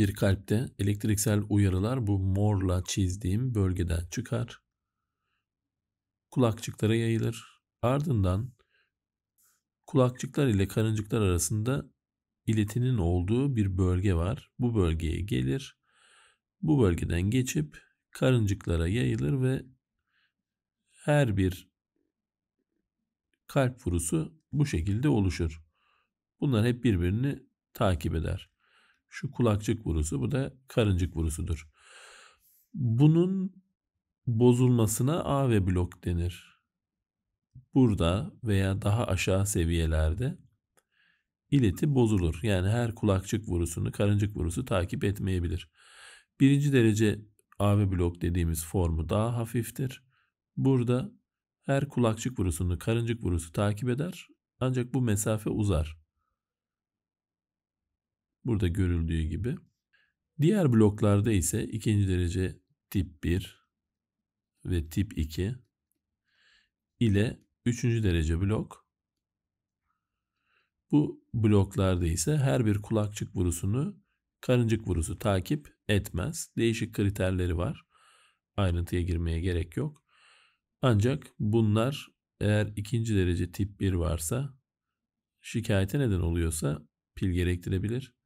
bir kalpte elektriksel uyarılar bu morla çizdiğim bölgeden çıkar. Kulakçıklara yayılır. Ardından kulakçıklar ile karıncıklar arasında iletinin olduğu bir bölge var. Bu bölgeye gelir. Bu bölgeden geçip karıncıklara yayılır ve her bir kalp vurusu bu şekilde oluşur. Bunlar hep birbirini takip eder. Şu kulakçık borusu bu da karıncık borusudur. Bunun bozulmasına A ve blok denir. Burada veya daha aşağı seviyelerde ileti bozulur. Yani her kulakçık vurusunu karıncık vurusu takip etmeyebilir. Birinci derece AV blok dediğimiz formu daha hafiftir. Burada her kulakçık vurusunu karıncık vurusu takip eder. Ancak bu mesafe uzar. Burada görüldüğü gibi. Diğer bloklarda ise ikinci derece tip 1 ve tip 2 ile üçüncü derece blok. Bu bloklarda ise her bir kulakçık vurusunu karıncık vurusu takip etmez. Değişik kriterleri var. Ayrıntıya girmeye gerek yok. Ancak bunlar eğer ikinci derece tip 1 varsa şikayete neden oluyorsa pil gerektirebilir.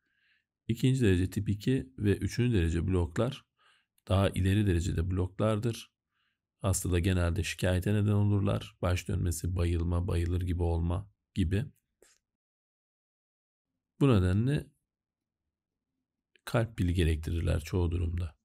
İkinci derece tip 2 ve üçüncü derece bloklar daha ileri derecede bloklardır. Hastada genelde şikayete neden olurlar. Baş dönmesi, bayılma, bayılır gibi olma gibi. Bu nedenle kalp pili gerektirirler çoğu durumda.